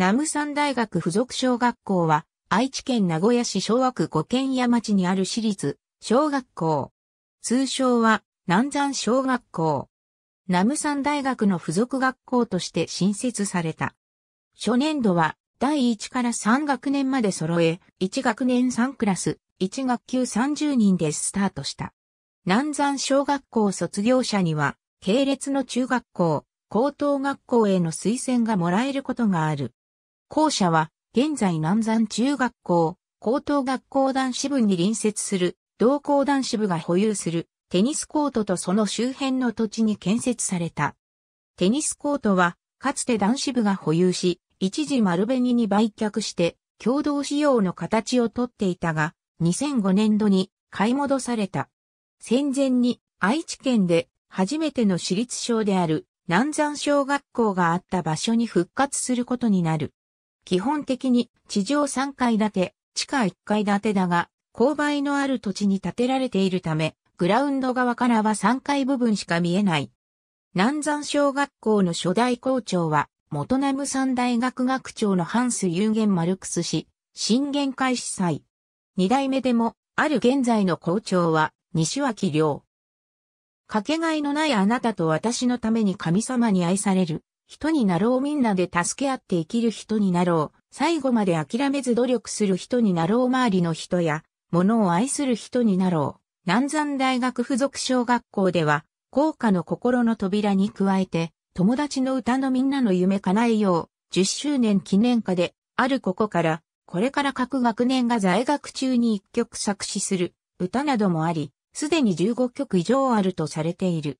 南無山大学附属小学校は、愛知県名古屋市小和区五軒屋町にある私立小学校。通称は南山小学校。南無山大学の附属学校として新設された。初年度は第1から3学年まで揃え、1学年3クラス、1学級30人でスタートした。南山小学校卒業者には、系列の中学校、高等学校への推薦がもらえることがある。校舎は、現在南山中学校、高等学校男子部に隣接する、同校男子部が保有する、テニスコートとその周辺の土地に建設された。テニスコートは、かつて男子部が保有し、一時丸紅に売却して、共同使用の形をとっていたが、2005年度に買い戻された。戦前に愛知県で初めての私立小である南山小学校があった場所に復活することになる。基本的に地上3階建て、地下1階建てだが、勾配のある土地に建てられているため、グラウンド側からは3階部分しか見えない。南山小学校の初代校長は、元南山大学学長のハンス・ユーゲン・マルクス氏、新元会司祭。二代目でも、ある現在の校長は、西脇良。かけがえのないあなたと私のために神様に愛される、人になろうみんなで助け合って生きる人になろう。最後まで諦めず努力する人になろう周りの人や、物を愛する人になろう。南山大学附属小学校では、校歌の心の扉に加えて、友達の歌のみんなの夢叶えよう、10周年記念歌で、あるここから、これから各学年が在学中に1曲作詞する、歌などもあり、すでに15曲以上あるとされている。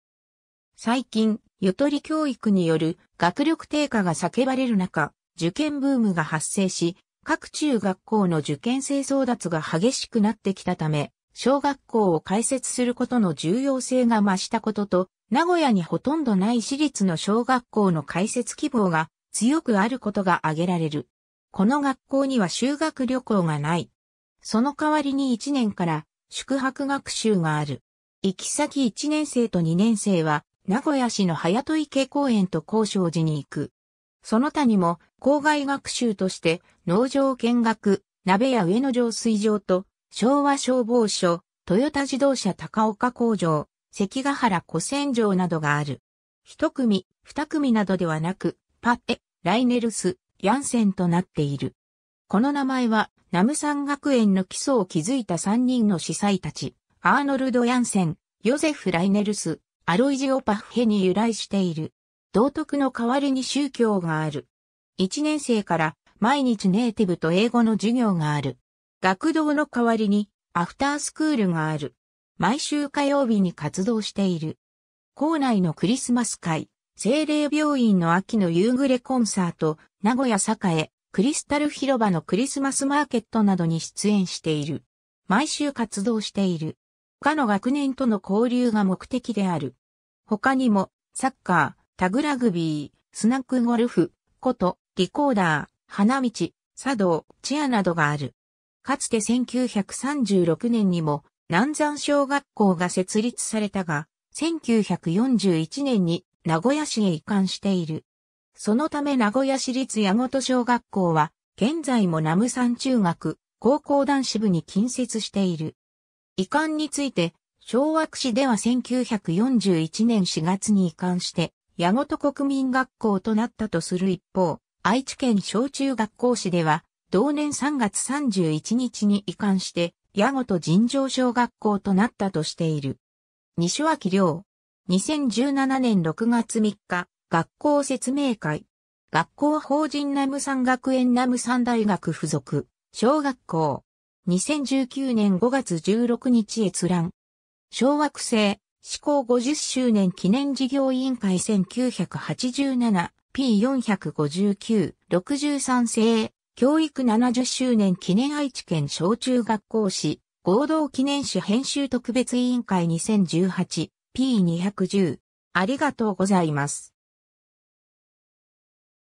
最近、ゆとり教育による学力低下が叫ばれる中、受験ブームが発生し、各中学校の受験生争奪が激しくなってきたため、小学校を開設することの重要性が増したことと、名古屋にほとんどない私立の小学校の開設希望が強くあることが挙げられる。この学校には修学旅行がない。その代わりに1年から宿泊学習がある。行き先1年生と2年生は名古屋市の早戸池公園と交渉寺に行く。その他にも、校外学習として、農場見学、鍋屋上野浄水場と、昭和消防署、豊田自動車高岡工場、関ヶ原古戦場などがある。一組、二組などではなく、パッエ、ライネルス、ヤンセンとなっている。この名前は、ナムサン学園の基礎を築いた三人の司祭たち、アーノルド・ヤンセン、ヨゼフ・ライネルス、アロイジオパフヘに由来している。道徳の代わりに宗教がある。1年生から毎日ネイティブと英語の授業がある。学童の代わりにアフタースクールがある。毎週火曜日に活動している。校内のクリスマス会、精霊病院の秋の夕暮れコンサート、名古屋栄、クリスタル広場のクリスマスマーケットなどに出演している。毎週活動している。他の学年との交流が目的である。他にも、サッカー、タグラグビー、スナックゴルフ、こと、リコーダー、花道、茶道、チアなどがある。かつて1936年にも、南山小学校が設立されたが、1941年に名古屋市へ移管している。そのため名古屋市立矢本小学校は、現在も南山中学、高校男子部に近接している。遺憾について、昭和区市では1941年4月に遺憾して、矢ごと国民学校となったとする一方、愛知県小中学校市では、同年3月31日に遺憾して、矢ごと尋常小学校となったとしている。西脇良。2017年6月3日、学校説明会。学校法人ナム山学園ナム山大学附属、小学校。2019年5月16日閲覧。小惑星、施行50周年記念事業委員会 1987P459-63 世、教育70周年記念愛知県小中学校史、合同記念誌編集特別委員会 2018P210。ありがとうございます。